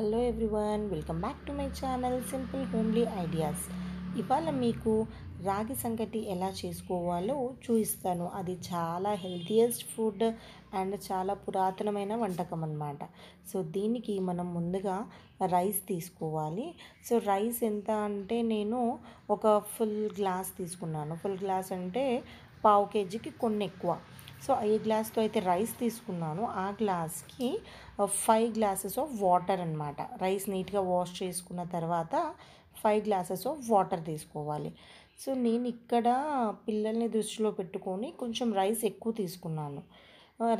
hello everyone welcome back to my channel simple homely ideas ఇవాళ మీకు రాగి సంగటి ఎలా చేసుకోవాలో చూపిస్తాను అది చాలా హెల్తీయెస్ట్ ఫుడ్ అండ్ చాలా పురాతనమైన వంటకం అనమాట సో దీనికి మనం ముందుగా రైస్ తీసుకోవాలి సో రైస్ ఎంత అంటే నేను ఒక ఫుల్ గ్లాస్ తీసుకున్నాను ఫుల్ గ్లాస్ అంటే పావు కేజీకి కొన్ని ఎక్కువ సో ఏ గ్లాస్తో అయితే రైస్ తీసుకున్నాను ఆ గ్లాస్కి ఫైవ్ గ్లాసెస్ ఆఫ్ వాటర్ అనమాట రైస్ నీట్గా వాష్ చేసుకున్న తర్వాత ఫైవ్ గ్లాసెస్ ఆఫ్ వాటర్ తీసుకోవాలి సో నేను ఇక్కడ పిల్లల్ని దృష్టిలో పెట్టుకొని కొంచెం రైస్ ఎక్కువ తీసుకున్నాను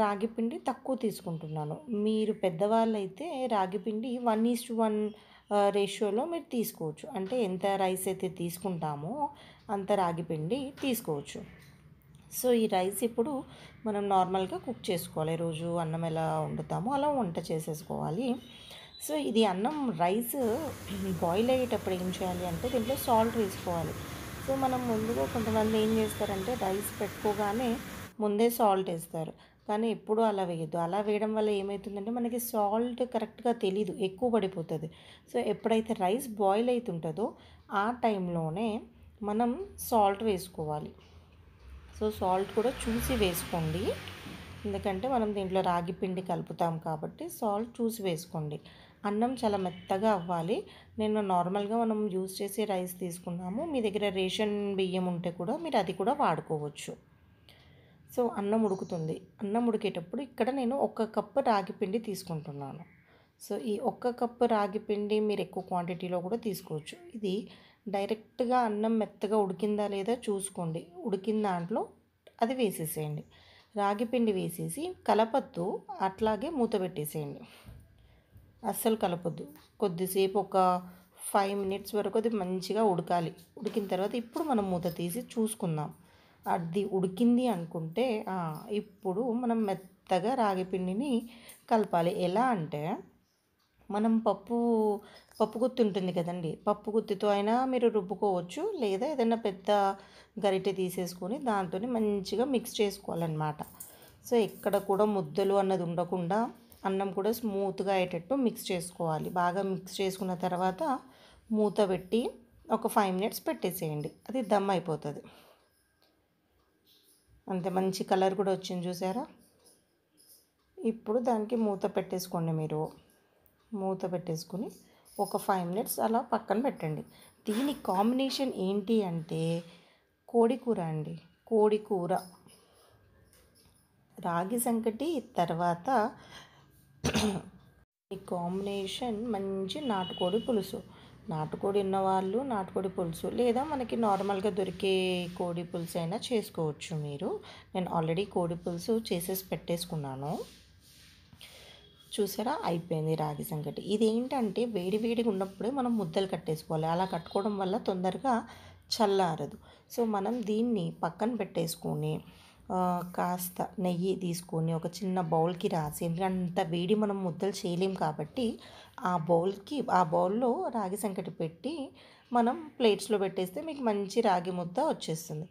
రాగిపిండి తక్కువ తీసుకుంటున్నాను మీరు పెద్దవాళ్ళైతే రాగిపిండి వన్ ఈస్ టు వన్ రేషియోలో మీరు తీసుకోవచ్చు అంటే ఎంత రైస్ అయితే తీసుకుంటామో అంత రాగిపిండి తీసుకోవచ్చు సో ఈ రైస్ ఇప్పుడు మనం నార్మల్గా కుక్ చేసుకోవాలి రోజు అన్నం ఎలా వండుతామో అలా వంట చేసేసుకోవాలి సో ఇది అన్నం రైస్ బాయిల్ అయ్యేటప్పుడు ఏం చేయాలి అంటే దీంట్లో సాల్ట్ వేసుకోవాలి సో మనం ముందుగా కొంతమంది ఏం చేస్తారంటే రైస్ పెట్టుకోగానే ముందే సాల్ట్ వేస్తారు కానీ ఎప్పుడు అలా వేయద్దు అలా వేయడం వల్ల ఏమవుతుందంటే మనకి సాల్ట్ కరెక్ట్గా తెలీదు ఎక్కువ పడిపోతుంది సో ఎప్పుడైతే రైస్ బాయిల్ అవుతుంటుందో ఆ టైంలోనే మనం సాల్ట్ వేసుకోవాలి సో సాల్ట్ కూడా చూసి వేసుకోండి ఎందుకంటే మనం దీంట్లో రాగి పిండి కలుపుతాం కాబట్టి సాల్ట్ చూసి వేసుకోండి అన్నం చాలా మెత్తగా అవ్వాలి నేను నార్మల్గా మనం యూజ్ చేసే రైస్ తీసుకున్నాము మీ దగ్గర రేషన్ బియ్యం ఉంటే కూడా మీరు అది కూడా వాడుకోవచ్చు సో అన్నం ఉడుకుతుంది అన్నం ఉడికేటప్పుడు ఇక్కడ నేను ఒక కప్పు రాగి పిండి తీసుకుంటున్నాను సో ఈ ఒక్క కప్పు రాగి పిండి మీరు ఎక్కువ క్వాంటిటీలో కూడా తీసుకోవచ్చు ఇది డైరెక్ట్గా అన్నం మెత్తగా ఉడికిందా లేదా చూసుకోండి ఉడికిన దాంట్లో అది వేసేసేయండి రాగి పిండి వేసేసి కలపద్దు అట్లాగే మూత పెట్టేసేయండి అస్సలు కలపొద్దు కొద్దిసేపు ఒక ఫైవ్ మినిట్స్ వరకు అది మంచిగా ఉడకాలి ఉడికిన తర్వాత ఇప్పుడు మనం మూత తీసి చూసుకుందాం అది ఉడికింది అనుకుంటే ఇప్పుడు మనం మెత్తగా రాగి పిండిని కలపాలి ఎలా అంటే మనం పప్పు పప్పు గుత్తి ఉంటుంది కదండి పప్పు గుత్తితో అయినా మీరు రుబ్బుకోవచ్చు లేదా ఏదైనా పెద్ద గరిటె తీసేసుకొని దాంతో మంచిగా మిక్స్ చేసుకోవాలన్నమాట సో ఎక్కడ కూడా ముద్దలు అన్నది ఉండకుండా అన్నం కూడా స్మూత్గా అయ్యేటట్టు మిక్స్ చేసుకోవాలి బాగా మిక్స్ చేసుకున్న తర్వాత మూత పెట్టి ఒక ఫైవ్ మినిట్స్ పెట్టేసేయండి అది దమ్ అయిపోతుంది అంతే మంచి కలర్ కూడా వచ్చింది చూసారా ఇప్పుడు దానికి మూత పెట్టేసుకోండి మీరు మూత పెట్టేసుకుని ఒక ఫైవ్ మినిట్స్ అలా పక్కన పెట్టండి దీని కాంబినేషన్ ఏంటి అంటే కోడి కూర అండి కోడి కూర రాగి సంకటి తర్వాత ఈ కాంబినేషన్ మంచి నాటుకోడి పులుసు నాటుకోడి ఉన్నవాళ్ళు నాటుకోడి పులుసు లేదా మనకి నార్మల్గా దొరికే కోడి పులుసు అయినా చేసుకోవచ్చు మీరు నేను ఆల్రెడీ కోడి పులుసు చేసేసి పెట్టేసుకున్నాను చూసారా అయిపోయింది రాగి సంగటి ఇది ఏంటంటే వేడి వేడిగా ఉన్నప్పుడే మనం ముద్దలు కట్టేసుకోవాలి అలా కట్టుకోవడం వల్ల తొందరగా చల్లారదు సో మనం దీన్ని పక్కన పెట్టేసుకొని కాస్త నెయ్యి తీసుకొని ఒక చిన్న బౌల్కి రాసి అంత వేడి మనం ముద్దలు చేయలేం కాబట్టి ఆ బౌల్కి ఆ బౌల్లో రాగి సంకటి పెట్టి మనం ప్లేట్స్లో పెట్టేస్తే మీకు మంచి రాగి ముద్ద వచ్చేస్తుంది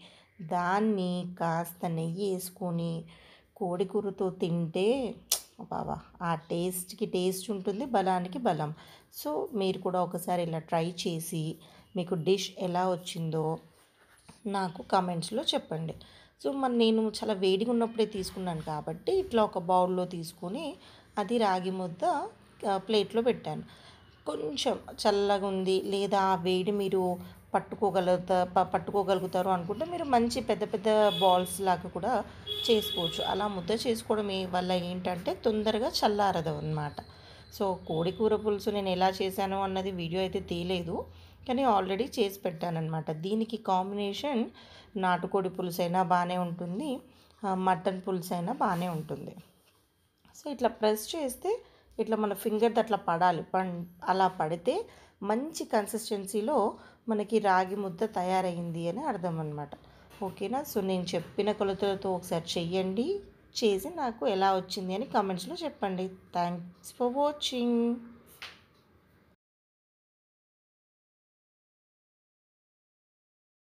దాన్ని కాస్త నెయ్యి వేసుకొని కోడికూరతో తింటే బాబా ఆ టేస్ట్కి టేస్ట్ ఉంటుంది బలానికి బలం సో మీరు కూడా ఒకసారి ఇలా ట్రై చేసి మీకు డిష్ ఎలా వచ్చిందో నాకు కామెంట్స్లో చెప్పండి సో మరి నేను చాలా వేడిగా ఉన్నప్పుడే తీసుకున్నాను కాబట్టి ఇట్లా ఒక బౌల్లో తీసుకుని అది రాగి ముద్ద ప్లేట్లో పెట్టాను కొంచెం చల్లగా ఉంది లేదా వేడి మీరు పట్టుకోగలుగుతా పట్టుకోగలుగుతారు అనుకుంటే మీరు మంచి పెద్ద పెద్ద బాల్స్ లాగా కూడా చేసుకోవచ్చు అలా ముద్ద చేసుకోవడం వల్ల ఏంటంటే తొందరగా చల్లారదు అనమాట సో కోడి కూర పులుసు నేను ఎలా చేశాను అన్నది వీడియో అయితే తీయలేదు కానీ ఆల్రెడీ చేసి పెట్టానమాట దీనికి కాంబినేషన్ నాటుకోడి పులుసు అయినా బాగానే ఉంటుంది మటన్ పులుసు అయినా బాగానే ఉంటుంది సో ఇట్లా ప్రెస్ చేస్తే ఇట్లా మన ఫింగర్ అట్లా పడాలి పం అలా పడితే మంచి కన్సిస్టెన్సీలో మనకి రాగి ముద్ద తయారైంది అని అర్థం అనమాట ఓకేనా సో నేను చెప్పిన కొలతలతో ఒకసారి చెయ్యండి చేసి నాకు ఎలా వచ్చింది అని కమెంట్స్లో చెప్పండి థ్యాంక్స్ ఫర్ వాచింగ్